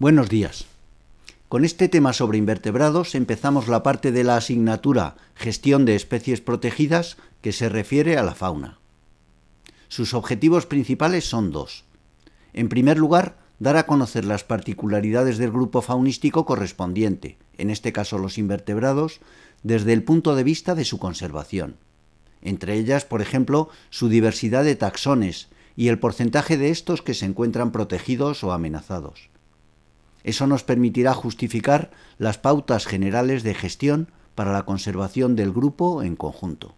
Buenos días. Con este tema sobre invertebrados empezamos la parte de la asignatura Gestión de especies protegidas que se refiere a la fauna. Sus objetivos principales son dos. En primer lugar, dar a conocer las particularidades del grupo faunístico correspondiente, en este caso los invertebrados, desde el punto de vista de su conservación. Entre ellas, por ejemplo, su diversidad de taxones y el porcentaje de estos que se encuentran protegidos o amenazados. Eso nos permitirá justificar las pautas generales de gestión para la conservación del grupo en conjunto.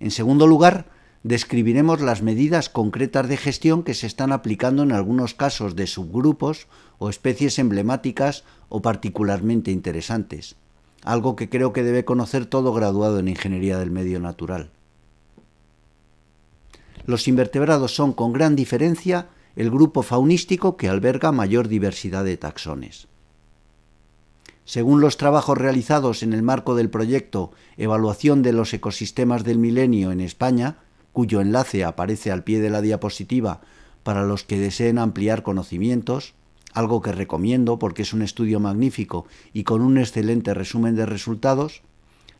En segundo lugar, describiremos las medidas concretas de gestión que se están aplicando en algunos casos de subgrupos o especies emblemáticas o particularmente interesantes, algo que creo que debe conocer todo graduado en Ingeniería del Medio Natural. Los invertebrados son con gran diferencia el grupo faunístico que alberga mayor diversidad de taxones. Según los trabajos realizados en el marco del proyecto Evaluación de los ecosistemas del milenio en España, cuyo enlace aparece al pie de la diapositiva para los que deseen ampliar conocimientos, algo que recomiendo porque es un estudio magnífico y con un excelente resumen de resultados,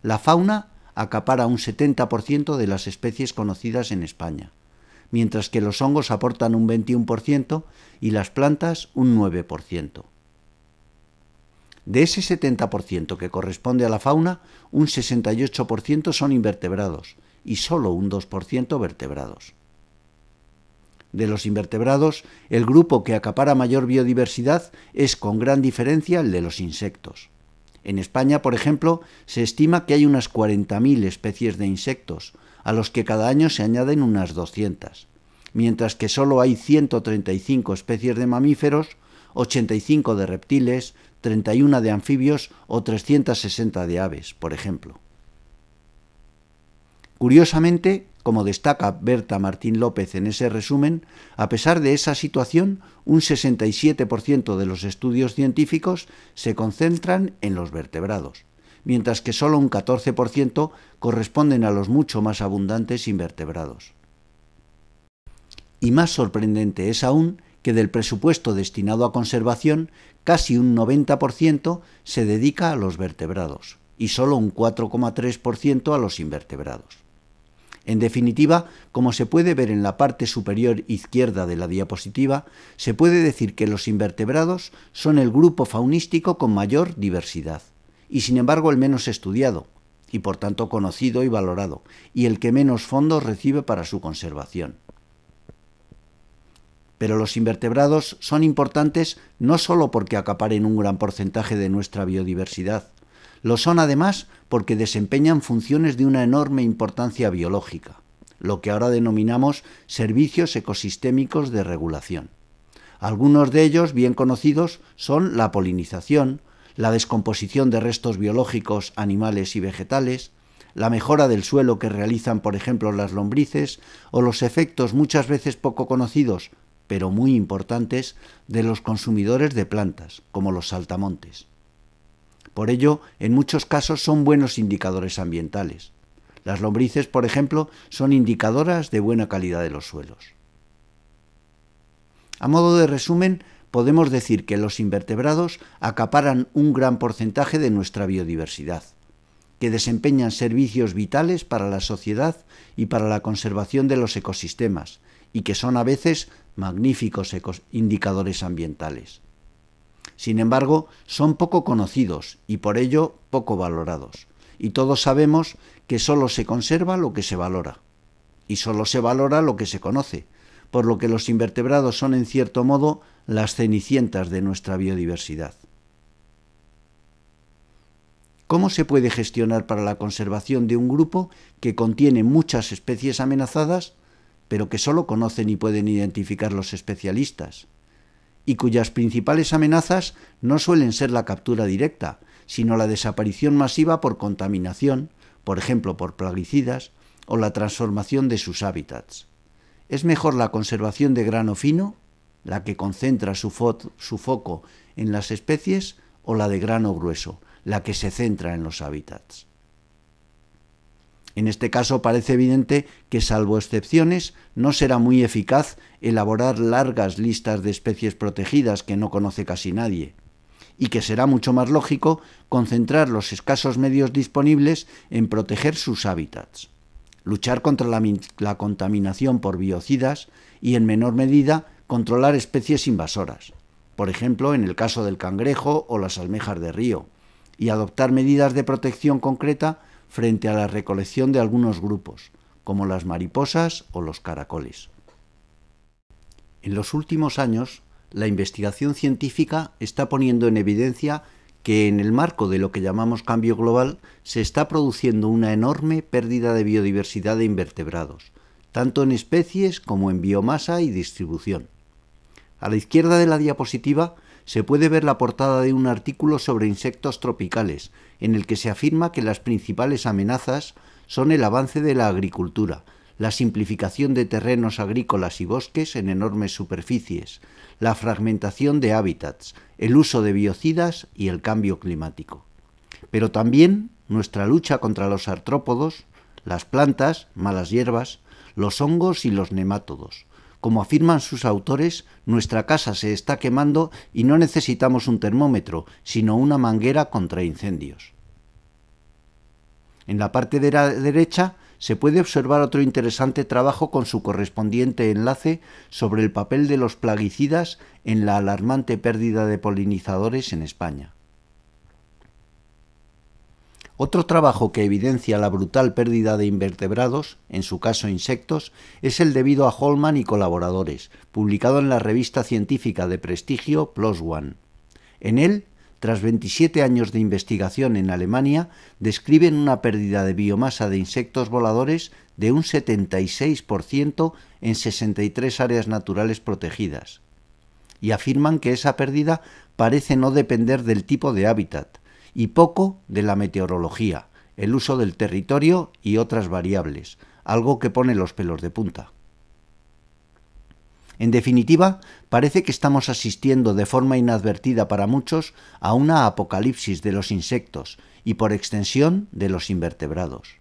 la fauna acapara un 70% de las especies conocidas en España mientras que los hongos aportan un 21% y las plantas un 9%. De ese 70% que corresponde a la fauna, un 68% son invertebrados y solo un 2% vertebrados. De los invertebrados, el grupo que acapara mayor biodiversidad es con gran diferencia el de los insectos. En España, por ejemplo, se estima que hay unas 40.000 especies de insectos, a los que cada año se añaden unas 200, mientras que solo hay 135 especies de mamíferos, 85 de reptiles, 31 de anfibios o 360 de aves, por ejemplo. Curiosamente, como destaca Berta Martín López en ese resumen, a pesar de esa situación, un 67% de los estudios científicos se concentran en los vertebrados mientras que solo un 14% corresponden a los mucho más abundantes invertebrados. Y más sorprendente es aún que del presupuesto destinado a conservación, casi un 90% se dedica a los vertebrados y solo un 4,3% a los invertebrados. En definitiva, como se puede ver en la parte superior izquierda de la diapositiva, se puede decir que los invertebrados son el grupo faunístico con mayor diversidad y sin embargo el menos estudiado, y por tanto conocido y valorado, y el que menos fondos recibe para su conservación. Pero los invertebrados son importantes no sólo porque acaparen un gran porcentaje de nuestra biodiversidad, lo son además porque desempeñan funciones de una enorme importancia biológica, lo que ahora denominamos servicios ecosistémicos de regulación. Algunos de ellos, bien conocidos, son la polinización, la descomposición de restos biológicos, animales y vegetales, la mejora del suelo que realizan, por ejemplo, las lombrices, o los efectos muchas veces poco conocidos, pero muy importantes, de los consumidores de plantas, como los saltamontes. Por ello, en muchos casos son buenos indicadores ambientales. Las lombrices, por ejemplo, son indicadoras de buena calidad de los suelos. A modo de resumen, podemos decir que los invertebrados acaparan un gran porcentaje de nuestra biodiversidad, que desempeñan servicios vitales para la sociedad y para la conservación de los ecosistemas, y que son a veces magníficos indicadores ambientales. Sin embargo, son poco conocidos y por ello poco valorados. Y todos sabemos que solo se conserva lo que se valora. Y solo se valora lo que se conoce, por lo que los invertebrados son en cierto modo las cenicientas de nuestra biodiversidad. ¿Cómo se puede gestionar para la conservación de un grupo que contiene muchas especies amenazadas, pero que solo conocen y pueden identificar los especialistas? y cuyas principales amenazas no suelen ser la captura directa, sino la desaparición masiva por contaminación, por ejemplo por plaguicidas, o la transformación de sus hábitats es mejor la conservación de grano fino, la que concentra su, foco en las especies, o la de grano grueso, la que se centra en los hábitats. En este caso parece evidente que, salvo excepciones, no será muy eficaz elaborar largas listas de especies protegidas que no conoce casi nadie, y que será mucho más lógico concentrar los escasos medios disponibles en proteger sus hábitats luchar contra la, contaminación por biocidas y, en menor medida, controlar especies invasoras, por ejemplo, en el caso del cangrejo o las almejas de río, y adoptar medidas de protección concreta frente a la recolección de algunos grupos, como las mariposas o los caracoles. En los últimos años, la investigación científica está poniendo en evidencia que en el marco de lo que llamamos cambio global se está produciendo una enorme pérdida de biodiversidad de invertebrados, tanto en especies como en biomasa y distribución. A la izquierda de la diapositiva se puede ver la portada de un artículo sobre insectos tropicales, en el que se afirma que las principales amenazas son el avance de la agricultura, la simplificación de terrenos agrícolas y bosques en enormes superficies, la fragmentación de hábitats, el uso de biocidas y el cambio climático. Pero también nuestra lucha contra los artrópodos, las plantas, malas hierbas, los hongos y los nemátodos. Como afirman sus autores, nuestra casa se está quemando y no necesitamos un termómetro, sino una manguera contra incendios. En la parte derecha se puede observar otro interesante trabajo con su correspondiente enlace sobre el papel de los plaguicidas en la alarmante pérdida de polinizadores en España. Otro trabajo que evidencia la brutal pérdida de invertebrados, en su caso insectos, es el debido a Holman y colaboradores, publicado en la revista científica de prestigio PLOS ONE. En él tras 27 años de investigación en Alemania, describen una pérdida de biomasa de insectos voladores de un 76% en 63 áreas naturales protegidas. Y afirman que esa pérdida parece no depender del tipo de hábitat y poco de la meteorología, el uso del territorio y otras variables, algo que pone los pelos de punta. En definitiva, parece que estamos asistiendo de forma inadvertida para muchos a una apocalipsis de los insectos y por extensión de los invertebrados.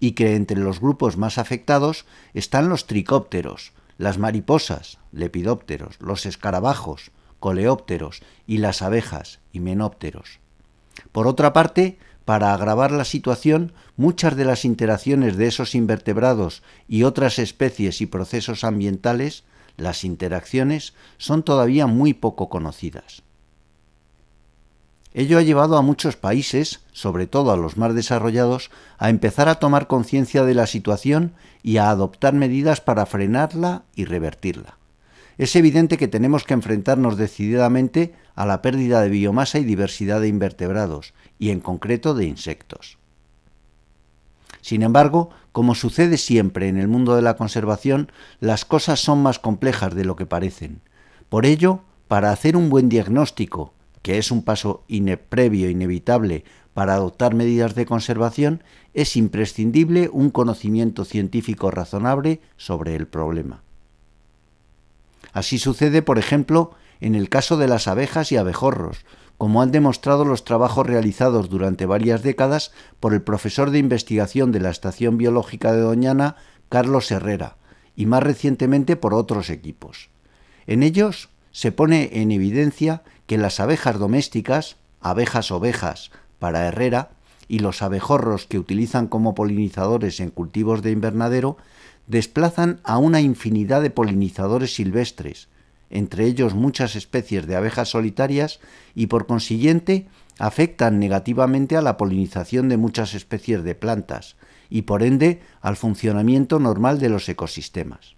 Y que entre los grupos más afectados están los tricópteros, las mariposas, lepidópteros, los escarabajos, coleópteros y las abejas, himenópteros. Por otra parte, para agravar la situación, muchas de las interacciones de esos invertebrados y otras especies y procesos ambientales las interacciones son todavía muy poco conocidas. Ello ha llevado a muchos países, sobre todo a los más desarrollados, a empezar a tomar conciencia de la situación y a adoptar medidas para frenarla y revertirla. Es evidente que tenemos que enfrentarnos decididamente a la pérdida de biomasa y diversidad de invertebrados, y en concreto de insectos. Sin embargo, como sucede siempre en el mundo de la conservación, las cosas son más complejas de lo que parecen. Por ello, para hacer un buen diagnóstico, que es un paso previo e inevitable para adoptar medidas de conservación, es imprescindible un conocimiento científico razonable sobre el problema. Así sucede, por ejemplo, en el caso de las abejas y abejorros, como han demostrado los trabajos realizados durante varias décadas por el profesor de investigación de la Estación Biológica de Doñana, Carlos Herrera, y más recientemente por otros equipos. En ellos se pone en evidencia que las abejas domésticas, abejas ovejas para Herrera, y los abejorros que utilizan como polinizadores en cultivos de invernadero desplazan a una infinidad de polinizadores silvestres, entre ellos muchas especies de abejas solitarias, y por consiguiente afectan negativamente a la polinización de muchas especies de plantas, y por ende al funcionamiento normal de los ecosistemas.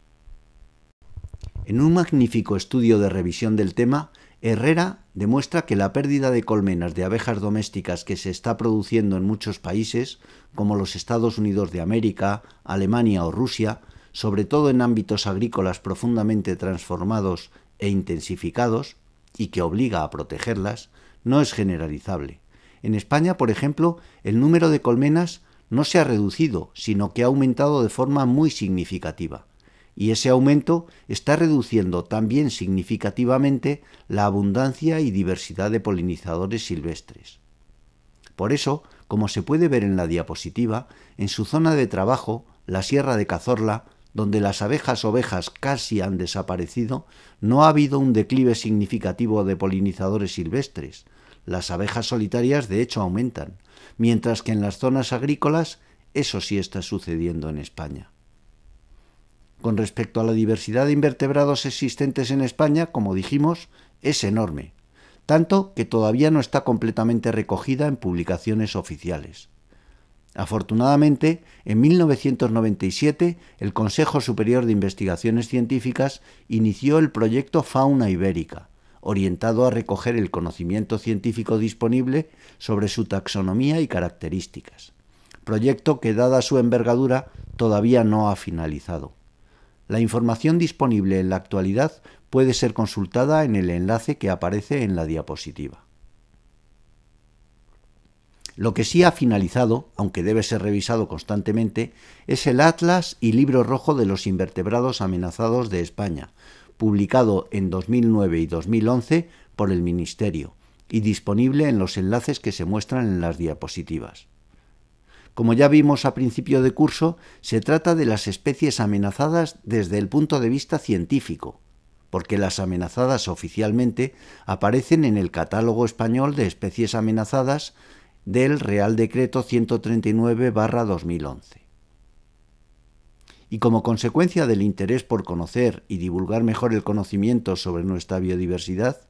En un magnífico estudio de revisión del tema, Herrera demuestra que la pérdida de colmenas de abejas domésticas que se está produciendo en muchos países, como los Estados Unidos de América, Alemania o Rusia, sobre todo en ámbitos agrícolas profundamente transformados e intensificados y que obliga a protegerlas, no es generalizable. En España, por ejemplo, el número de colmenas no se ha reducido, sino que ha aumentado de forma muy significativa. Y ese aumento está reduciendo también significativamente la abundancia y diversidad de polinizadores silvestres. Por eso, como se puede ver en la diapositiva, en su zona de trabajo, la Sierra de Cazorla donde las abejas ovejas casi han desaparecido, no ha habido un declive significativo de polinizadores silvestres. Las abejas solitarias de hecho aumentan, mientras que en las zonas agrícolas eso sí está sucediendo en España. Con respecto a la diversidad de invertebrados existentes en España, como dijimos, es enorme, tanto que todavía no está completamente recogida en publicaciones oficiales. Afortunadamente, en 1997 el Consejo Superior de Investigaciones Científicas inició el proyecto Fauna Ibérica, orientado a recoger el conocimiento científico disponible sobre su taxonomía y características, proyecto que dada su envergadura todavía no ha finalizado. La información disponible en la actualidad puede ser consultada en el enlace que aparece en la diapositiva. Lo que sí ha finalizado, aunque debe ser revisado constantemente, es el Atlas y Libro Rojo de los Invertebrados Amenazados de España, publicado en 2009 y 2011 por el Ministerio y disponible en los enlaces que se muestran en las diapositivas. Como ya vimos a principio de curso, se trata de las especies amenazadas desde el punto de vista científico, porque las amenazadas oficialmente aparecen en el Catálogo Español de Especies Amenazadas del Real Decreto 139-2011. Y como consecuencia del interés por conocer y divulgar mejor el conocimiento sobre nuestra biodiversidad,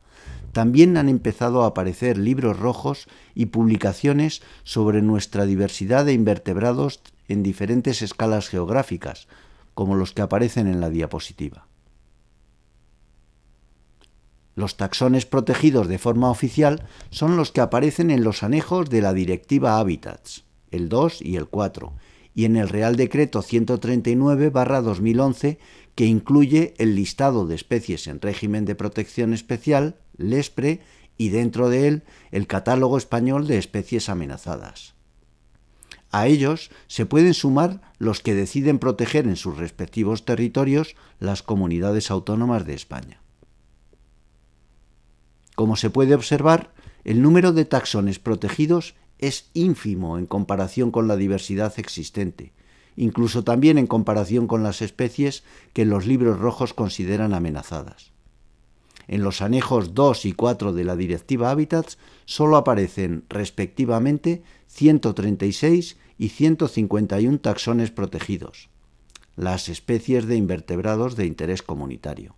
también han empezado a aparecer libros rojos y publicaciones sobre nuestra diversidad de invertebrados en diferentes escalas geográficas, como los que aparecen en la diapositiva. Los taxones protegidos de forma oficial son los que aparecen en los anejos de la Directiva Hábitats, el 2 y el 4, y en el Real Decreto 139-2011, que incluye el listado de especies en régimen de protección especial, LESPRE, y dentro de él el catálogo español de especies amenazadas. A ellos se pueden sumar los que deciden proteger en sus respectivos territorios las comunidades autónomas de España. Como se puede observar, el número de taxones protegidos es ínfimo en comparación con la diversidad existente, incluso también en comparación con las especies que los libros rojos consideran amenazadas. En los anejos 2 y 4 de la Directiva Hábitats solo aparecen, respectivamente, 136 y 151 taxones protegidos, las especies de invertebrados de interés comunitario.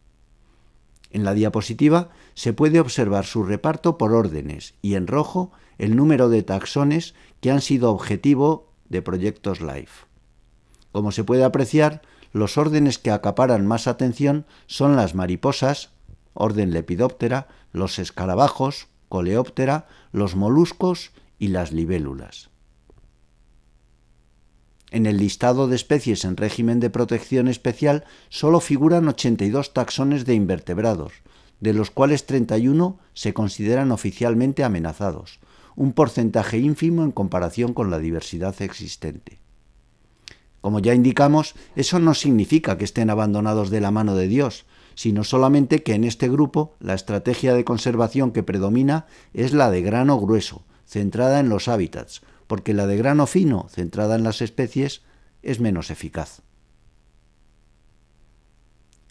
En la diapositiva se puede observar su reparto por órdenes y en rojo el número de taxones que han sido objetivo de proyectos LIFE. Como se puede apreciar, los órdenes que acaparan más atención son las mariposas, orden lepidóptera, los escarabajos, coleóptera, los moluscos y las libélulas. En el listado de especies en régimen de protección especial solo figuran 82 taxones de invertebrados, de los cuales 31 se consideran oficialmente amenazados, un porcentaje ínfimo en comparación con la diversidad existente. Como ya indicamos, eso no significa que estén abandonados de la mano de Dios, sino solamente que en este grupo la estrategia de conservación que predomina es la de grano grueso, centrada en los hábitats, porque la de grano fino, centrada en las especies, es menos eficaz.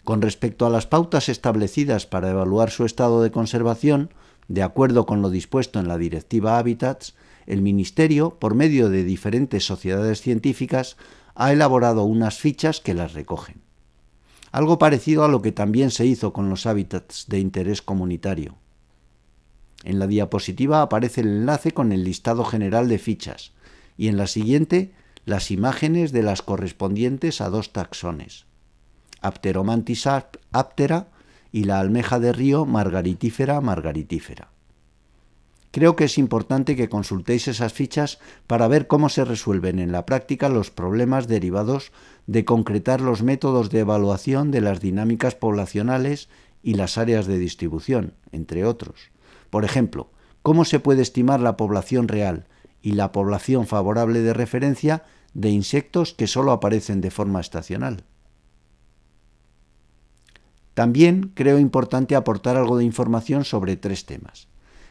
Con respecto a las pautas establecidas para evaluar su estado de conservación, de acuerdo con lo dispuesto en la Directiva Hábitats, el Ministerio, por medio de diferentes sociedades científicas, ha elaborado unas fichas que las recogen. Algo parecido a lo que también se hizo con los hábitats de interés comunitario. En la diapositiva aparece el enlace con el listado general de fichas y en la siguiente las imágenes de las correspondientes a dos taxones, Apteromantis aptera y la almeja de río Margaritífera margaritífera. Creo que es importante que consultéis esas fichas para ver cómo se resuelven en la práctica los problemas derivados de concretar los métodos de evaluación de las dinámicas poblacionales y las áreas de distribución, entre otros. Por ejemplo, ¿cómo se puede estimar la población real y la población favorable de referencia de insectos que solo aparecen de forma estacional? También creo importante aportar algo de información sobre tres temas.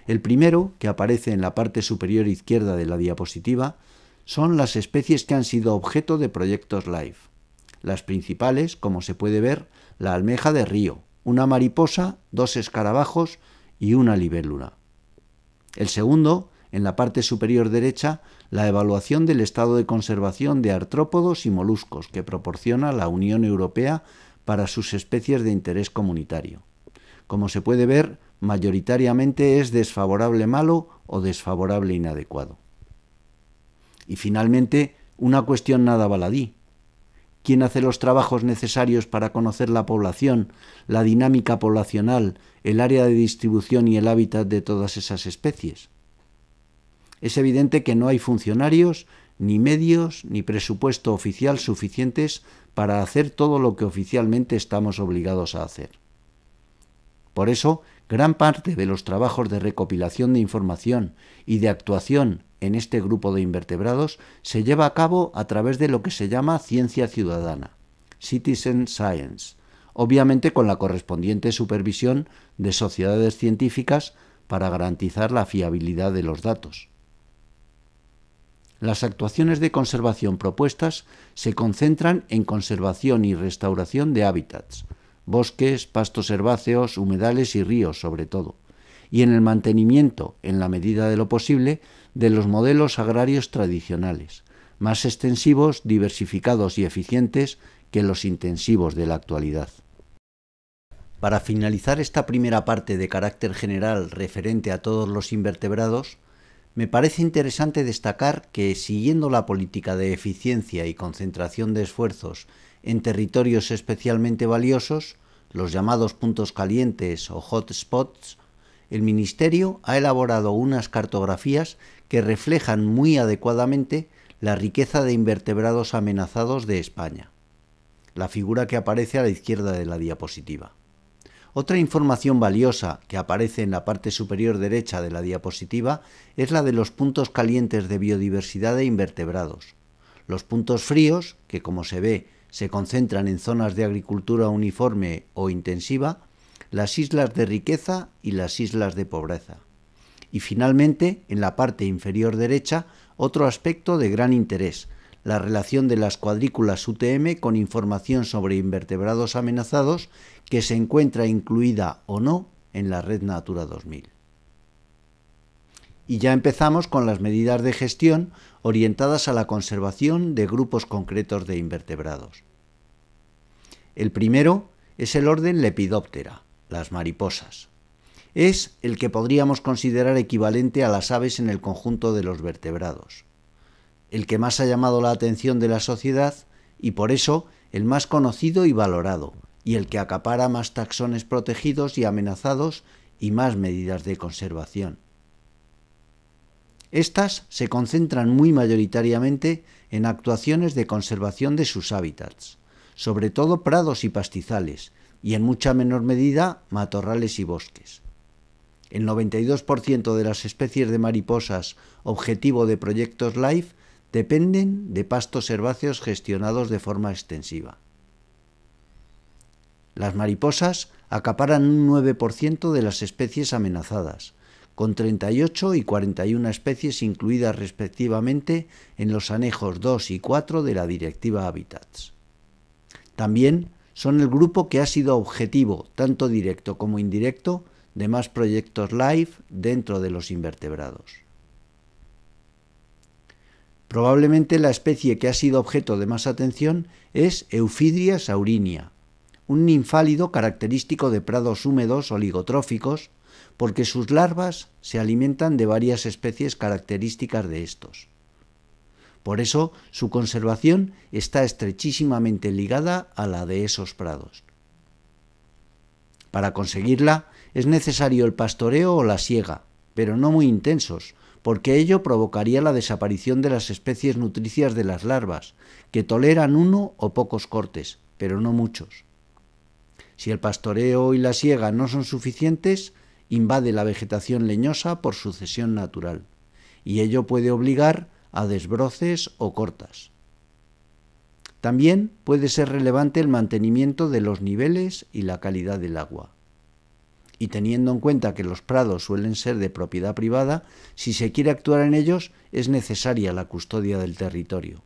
El primero, que aparece en la parte superior izquierda de la diapositiva, son las especies que han sido objeto de proyectos LIFE. Las principales, como se puede ver, la almeja de río, una mariposa, dos escarabajos, y una libélula. El segundo, en la parte superior derecha, la evaluación del estado de conservación de artrópodos y moluscos que proporciona la Unión Europea para sus especies de interés comunitario. Como se puede ver, mayoritariamente es desfavorable malo o desfavorable inadecuado. Y finalmente, una cuestión nada baladí, quién hace los trabajos necesarios para conocer la población, la dinámica poblacional, el área de distribución y el hábitat de todas esas especies. Es evidente que no hay funcionarios, ni medios, ni presupuesto oficial suficientes para hacer todo lo que oficialmente estamos obligados a hacer. Por eso, gran parte de los trabajos de recopilación de información y de actuación en este grupo de invertebrados se lleva a cabo a través de lo que se llama ciencia ciudadana, Citizen Science, obviamente con la correspondiente supervisión de sociedades científicas para garantizar la fiabilidad de los datos. Las actuaciones de conservación propuestas se concentran en conservación y restauración de hábitats, bosques, pastos herbáceos, humedales y ríos sobre todo, y en el mantenimiento, en la medida de lo posible, de los modelos agrarios tradicionales, más extensivos, diversificados y eficientes que los intensivos de la actualidad. Para finalizar esta primera parte de carácter general referente a todos los invertebrados, me parece interesante destacar que, siguiendo la política de eficiencia y concentración de esfuerzos en territorios especialmente valiosos, los llamados puntos calientes o hotspots, el Ministerio ha elaborado unas cartografías que reflejan muy adecuadamente la riqueza de invertebrados amenazados de España, la figura que aparece a la izquierda de la diapositiva. Otra información valiosa que aparece en la parte superior derecha de la diapositiva es la de los puntos calientes de biodiversidad de invertebrados. Los puntos fríos, que como se ve se concentran en zonas de agricultura uniforme o intensiva, las islas de riqueza y las islas de pobreza. Y finalmente, en la parte inferior derecha, otro aspecto de gran interés, la relación de las cuadrículas UTM con información sobre invertebrados amenazados que se encuentra incluida o no en la red Natura 2000. Y ya empezamos con las medidas de gestión orientadas a la conservación de grupos concretos de invertebrados. El primero es el orden Lepidóptera, las mariposas es el que podríamos considerar equivalente a las aves en el conjunto de los vertebrados, el que más ha llamado la atención de la sociedad y por eso el más conocido y valorado, y el que acapara más taxones protegidos y amenazados y más medidas de conservación. Estas se concentran muy mayoritariamente en actuaciones de conservación de sus hábitats, sobre todo prados y pastizales, y en mucha menor medida matorrales y bosques el 92% de las especies de mariposas objetivo de proyectos LIFE dependen de pastos herbáceos gestionados de forma extensiva. Las mariposas acaparan un 9% de las especies amenazadas, con 38 y 41 especies incluidas respectivamente en los anejos 2 y 4 de la Directiva Hábitats. También son el grupo que ha sido objetivo, tanto directo como indirecto, de más proyectos live dentro de los invertebrados. Probablemente la especie que ha sido objeto de más atención es Eufidria saurinia, un ninfálido característico de prados húmedos oligotróficos, porque sus larvas se alimentan de varias especies características de estos. Por eso su conservación está estrechísimamente ligada a la de esos prados. Para conseguirla, es necesario el pastoreo o la siega, pero no muy intensos, porque ello provocaría la desaparición de las especies nutricias de las larvas, que toleran uno o pocos cortes, pero no muchos. Si el pastoreo y la siega no son suficientes, invade la vegetación leñosa por sucesión natural, y ello puede obligar a desbroces o cortas. También puede ser relevante el mantenimiento de los niveles y la calidad del agua y teniendo en cuenta que los prados suelen ser de propiedad privada, si se quiere actuar en ellos es necesaria la custodia del territorio.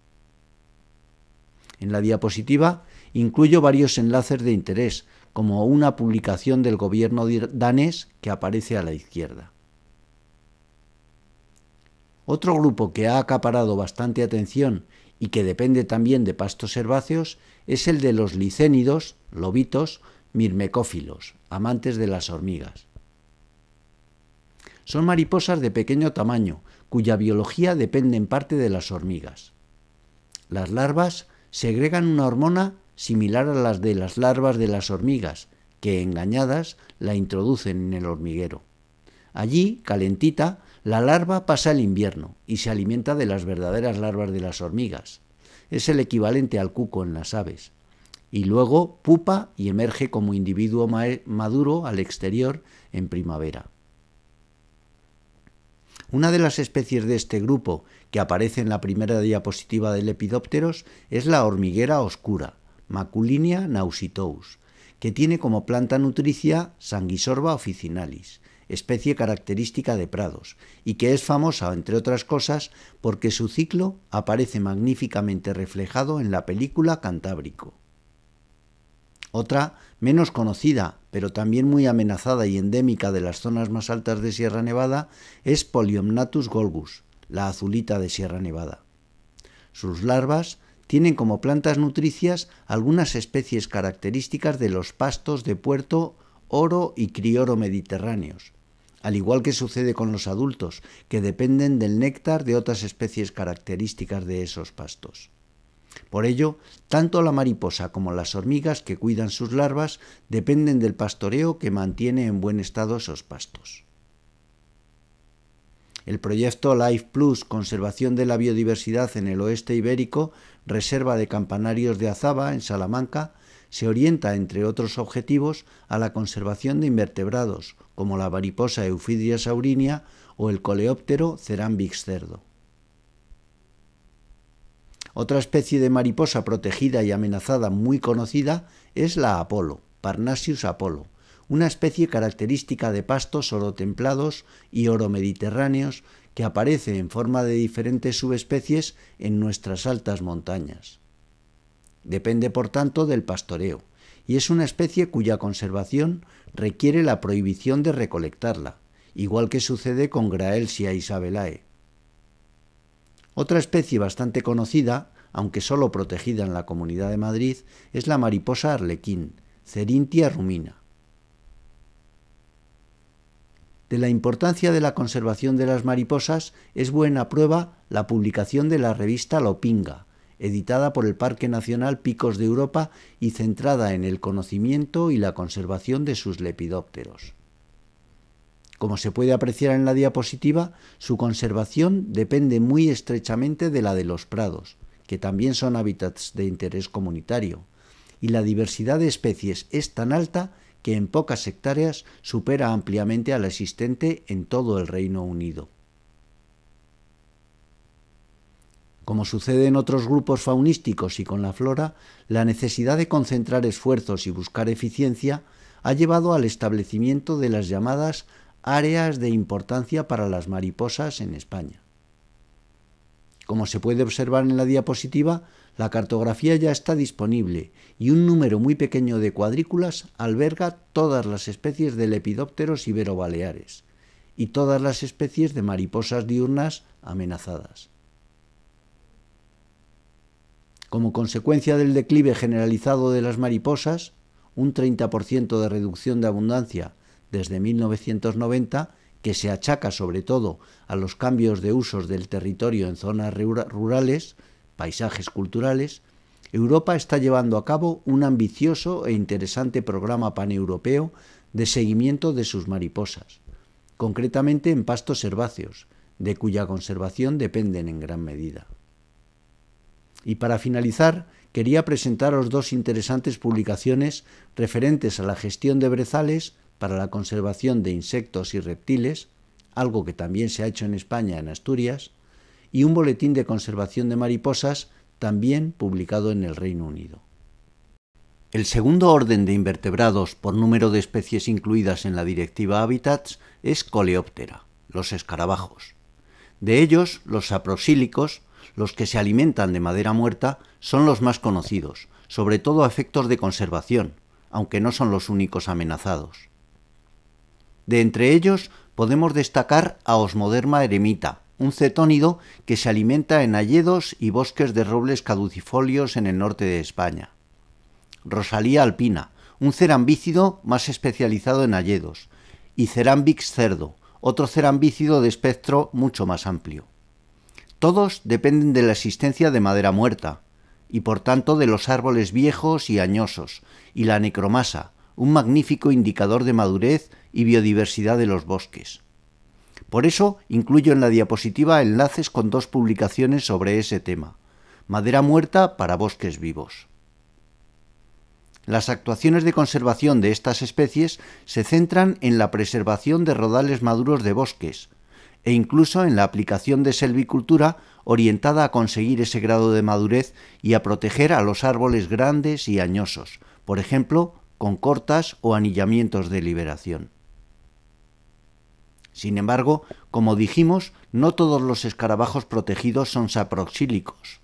En la diapositiva incluyo varios enlaces de interés, como una publicación del gobierno danés que aparece a la izquierda. Otro grupo que ha acaparado bastante atención y que depende también de pastos herbáceos es el de los licénidos, lobitos, mirmecófilos, amantes de las hormigas. Son mariposas de pequeño tamaño, cuya biología depende en parte de las hormigas. Las larvas segregan una hormona similar a las de las larvas de las hormigas, que engañadas la introducen en el hormiguero. Allí, calentita, la larva pasa el invierno y se alimenta de las verdaderas larvas de las hormigas. Es el equivalente al cuco en las aves y luego pupa y emerge como individuo maduro al exterior en primavera. Una de las especies de este grupo que aparece en la primera diapositiva de Lepidópteros es la hormiguera oscura, Maculinia nausitous, que tiene como planta nutricia Sanguisorba officinalis, especie característica de prados, y que es famosa, entre otras cosas, porque su ciclo aparece magníficamente reflejado en la película Cantábrico. Otra, menos conocida, pero también muy amenazada y endémica de las zonas más altas de Sierra Nevada, es Polyomnatus golgus, la azulita de Sierra Nevada. Sus larvas tienen como plantas nutricias algunas especies características de los pastos de puerto, oro y crioro mediterráneos, al igual que sucede con los adultos, que dependen del néctar de otras especies características de esos pastos. Por ello, tanto la mariposa como las hormigas que cuidan sus larvas dependen del pastoreo que mantiene en buen estado esos pastos. El proyecto Life Plus Conservación de la Biodiversidad en el Oeste Ibérico, Reserva de Campanarios de Azaba, en Salamanca, se orienta, entre otros objetivos, a la conservación de invertebrados, como la mariposa Eufidia saurinia o el coleóptero Cerambix cerdo. Otra especie de mariposa protegida y amenazada muy conocida es la Apolo, Parnasius apolo, una especie característica de pastos orotemplados y oromediterráneos que aparece en forma de diferentes subespecies en nuestras altas montañas. Depende, por tanto, del pastoreo, y es una especie cuya conservación requiere la prohibición de recolectarla, igual que sucede con Graelsia isabelae. Otra especie bastante conocida, aunque solo protegida en la Comunidad de Madrid, es la mariposa arlequín, Cerintia rumina. De la importancia de la conservación de las mariposas es buena prueba la publicación de la revista Lopinga, editada por el Parque Nacional Picos de Europa y centrada en el conocimiento y la conservación de sus lepidópteros. Como se puede apreciar en la diapositiva, su conservación depende muy estrechamente de la de los prados, que también son hábitats de interés comunitario, y la diversidad de especies es tan alta que en pocas hectáreas supera ampliamente a la existente en todo el Reino Unido. Como sucede en otros grupos faunísticos y con la flora, la necesidad de concentrar esfuerzos y buscar eficiencia ha llevado al establecimiento de las llamadas áreas de importancia para las mariposas en España. Como se puede observar en la diapositiva, la cartografía ya está disponible y un número muy pequeño de cuadrículas alberga todas las especies de lepidópteros ibero-baleares y todas las especies de mariposas diurnas amenazadas. Como consecuencia del declive generalizado de las mariposas, un 30% de reducción de abundancia desde 1990 que se achaca sobre todo a los cambios de usos del territorio en zonas rurales, paisajes culturales, Europa está llevando a cabo un ambicioso e interesante programa paneuropeo de seguimiento de sus mariposas, concretamente en pastos herbáceos, de cuya conservación dependen en gran medida. Y para finalizar, quería presentaros dos interesantes publicaciones referentes a la gestión de brezales para la conservación de insectos y reptiles, algo que también se ha hecho en España, en Asturias, y un boletín de conservación de mariposas, también publicado en el Reino Unido. El segundo orden de invertebrados por número de especies incluidas en la Directiva Hábitats es Coleóptera, los escarabajos. De ellos, los saproxílicos, los que se alimentan de madera muerta, son los más conocidos, sobre todo a efectos de conservación, aunque no son los únicos amenazados. De entre ellos podemos destacar a Osmoderma eremita, un cetónido que se alimenta en alledos y bosques de robles caducifolios en el norte de España. Rosalía alpina, un cerambícido más especializado en alledos, y Cerambix cerdo, otro cerambícido de espectro mucho más amplio. Todos dependen de la existencia de madera muerta, y por tanto de los árboles viejos y añosos, y la necromasa, un magnífico indicador de madurez y biodiversidad de los bosques. Por eso incluyo en la diapositiva enlaces con dos publicaciones sobre ese tema, Madera muerta para bosques vivos. Las actuaciones de conservación de estas especies se centran en la preservación de rodales maduros de bosques, e incluso en la aplicación de selvicultura orientada a conseguir ese grado de madurez y a proteger a los árboles grandes y añosos, por ejemplo, con cortas o anillamientos de liberación. Sin embargo, como dijimos, no todos los escarabajos protegidos son saproxílicos.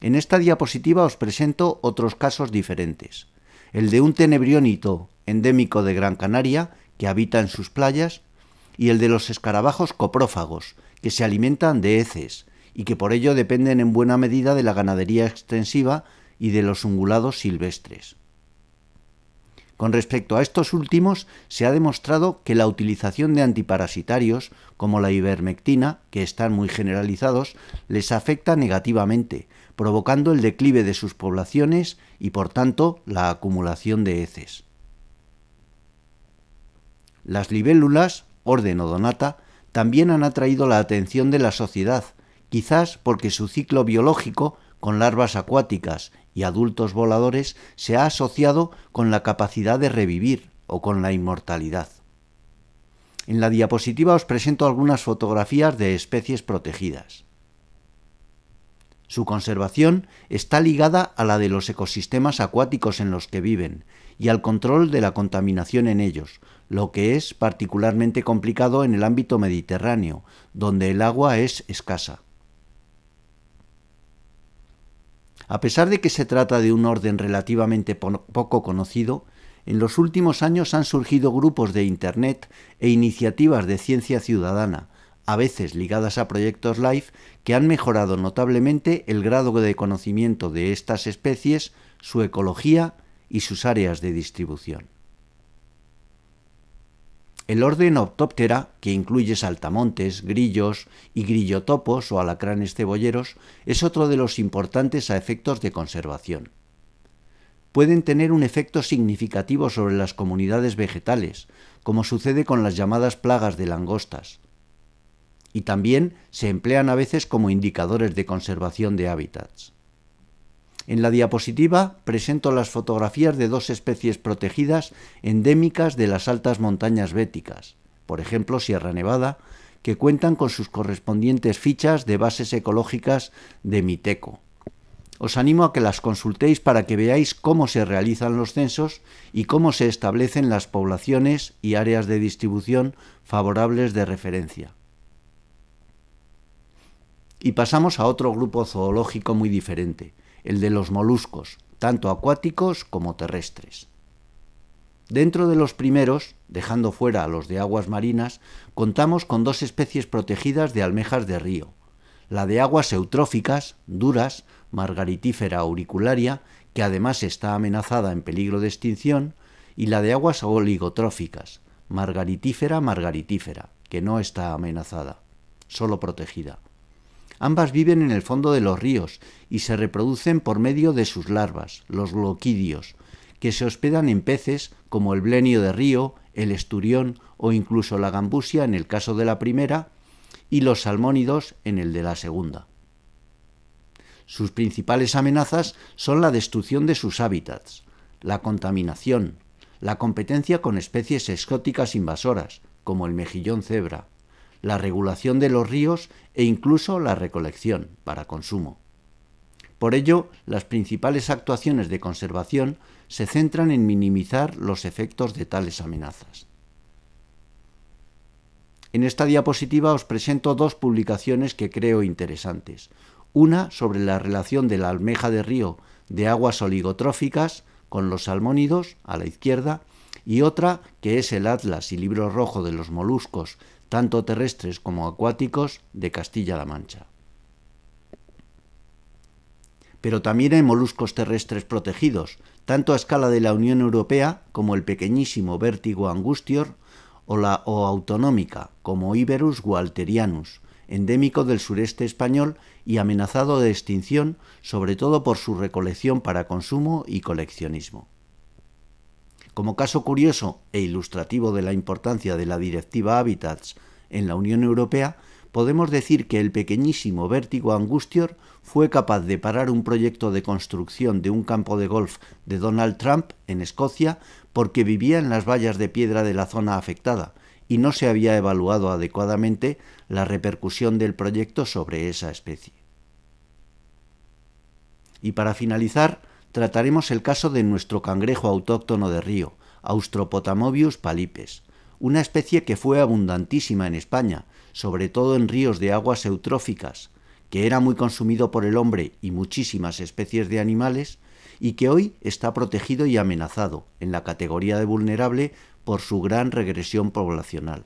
En esta diapositiva os presento otros casos diferentes. El de un tenebrionito endémico de Gran Canaria, que habita en sus playas, y el de los escarabajos coprófagos, que se alimentan de heces, y que por ello dependen en buena medida de la ganadería extensiva y de los ungulados silvestres. Con respecto a estos últimos, se ha demostrado que la utilización de antiparasitarios, como la ivermectina, que están muy generalizados, les afecta negativamente, provocando el declive de sus poblaciones y, por tanto, la acumulación de heces. Las libélulas, orden odonata, también han atraído la atención de la sociedad, quizás porque su ciclo biológico con larvas acuáticas y adultos voladores se ha asociado con la capacidad de revivir o con la inmortalidad. En la diapositiva os presento algunas fotografías de especies protegidas. Su conservación está ligada a la de los ecosistemas acuáticos en los que viven y al control de la contaminación en ellos, lo que es particularmente complicado en el ámbito mediterráneo, donde el agua es escasa. A pesar de que se trata de un orden relativamente poco conocido, en los últimos años han surgido grupos de Internet e iniciativas de ciencia ciudadana, a veces ligadas a proyectos LIFE, que han mejorado notablemente el grado de conocimiento de estas especies, su ecología y sus áreas de distribución. El orden Optoptera, que incluye saltamontes, grillos y grillotopos o alacranes cebolleros, es otro de los importantes a efectos de conservación. Pueden tener un efecto significativo sobre las comunidades vegetales, como sucede con las llamadas plagas de langostas. Y también se emplean a veces como indicadores de conservación de hábitats. En la diapositiva presento las fotografías de dos especies protegidas endémicas de las altas montañas béticas, por ejemplo Sierra Nevada, que cuentan con sus correspondientes fichas de bases ecológicas de Miteco. Os animo a que las consultéis para que veáis cómo se realizan los censos y cómo se establecen las poblaciones y áreas de distribución favorables de referencia. Y pasamos a otro grupo zoológico muy diferente, el de los moluscos, tanto acuáticos como terrestres. Dentro de los primeros, dejando fuera a los de aguas marinas, contamos con dos especies protegidas de almejas de río, la de aguas eutróficas, duras, margaritífera auricularia, que además está amenazada en peligro de extinción, y la de aguas oligotróficas, margaritífera margaritífera, que no está amenazada, solo protegida. Ambas viven en el fondo de los ríos y se reproducen por medio de sus larvas, los gloquidios, que se hospedan en peces como el blenio de río, el esturión o incluso la gambusia en el caso de la primera y los salmónidos en el de la segunda. Sus principales amenazas son la destrucción de sus hábitats, la contaminación, la competencia con especies exóticas invasoras, como el mejillón cebra, la regulación de los ríos e incluso la recolección para consumo. Por ello, las principales actuaciones de conservación se centran en minimizar los efectos de tales amenazas. En esta diapositiva os presento dos publicaciones que creo interesantes. Una sobre la relación de la almeja de río de aguas oligotróficas con los salmónidos, a la izquierda, y otra que es el Atlas y Libro Rojo de los Moluscos tanto terrestres como acuáticos, de Castilla-La Mancha. Pero también hay moluscos terrestres protegidos, tanto a escala de la Unión Europea como el pequeñísimo vértigo angustior o, la, o autonómica, como Iberus walterianus, endémico del sureste español y amenazado de extinción, sobre todo por su recolección para consumo y coleccionismo. Como caso curioso e ilustrativo de la importancia de la Directiva Habitats en la Unión Europea, podemos decir que el pequeñísimo Vértigo Angustior fue capaz de parar un proyecto de construcción de un campo de golf de Donald Trump en Escocia porque vivía en las vallas de piedra de la zona afectada y no se había evaluado adecuadamente la repercusión del proyecto sobre esa especie. Y para finalizar, trataremos el caso de nuestro cangrejo autóctono de río, Austropotamobius palipes, una especie que fue abundantísima en España, sobre todo en ríos de aguas eutróficas, que era muy consumido por el hombre y muchísimas especies de animales, y que hoy está protegido y amenazado en la categoría de vulnerable por su gran regresión poblacional.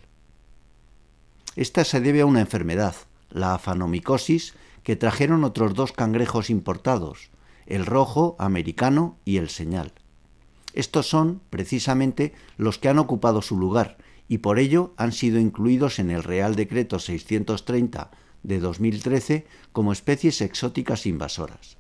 Esta se debe a una enfermedad, la afanomicosis, que trajeron otros dos cangrejos importados, el rojo americano y el señal. Estos son, precisamente, los que han ocupado su lugar y por ello han sido incluidos en el Real Decreto 630 de 2013 como especies exóticas invasoras.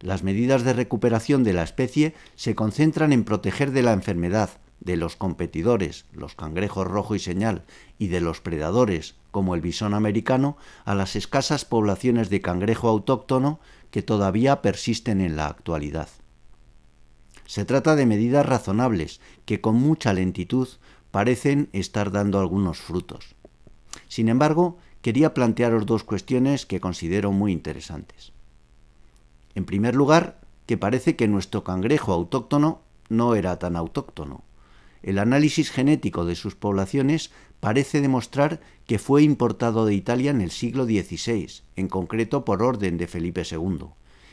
Las medidas de recuperación de la especie se concentran en proteger de la enfermedad, de los competidores, los cangrejos rojo y señal, y de los predadores, como el bisón americano, a las escasas poblaciones de cangrejo autóctono que todavía persisten en la actualidad. Se trata de medidas razonables que con mucha lentitud parecen estar dando algunos frutos. Sin embargo, quería plantearos dos cuestiones que considero muy interesantes. En primer lugar, que parece que nuestro cangrejo autóctono no era tan autóctono. El análisis genético de sus poblaciones parece demostrar que fue importado de Italia en el siglo XVI, en concreto por orden de Felipe II,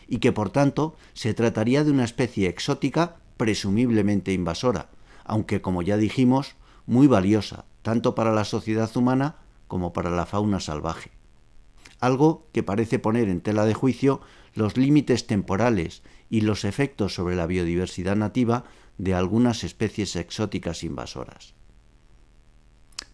y que por tanto se trataría de una especie exótica presumiblemente invasora, aunque como ya dijimos, muy valiosa, tanto para la sociedad humana como para la fauna salvaje. Algo que parece poner en tela de juicio los límites temporales y los efectos sobre la biodiversidad nativa de algunas especies exóticas invasoras.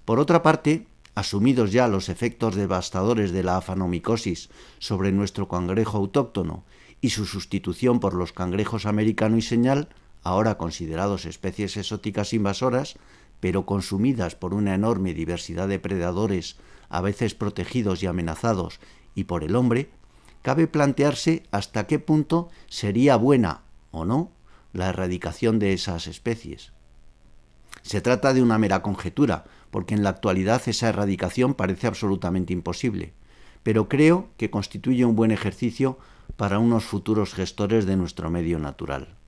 Por otra parte, asumidos ya los efectos devastadores de la afanomicosis sobre nuestro cangrejo autóctono y su sustitución por los cangrejos americano y señal, ahora considerados especies exóticas invasoras, pero consumidas por una enorme diversidad de predadores, a veces protegidos y amenazados, y por el hombre, cabe plantearse hasta qué punto sería buena o no la erradicación de esas especies. Se trata de una mera conjetura, porque en la actualidad esa erradicación parece absolutamente imposible, pero creo que constituye un buen ejercicio para unos futuros gestores de nuestro medio natural.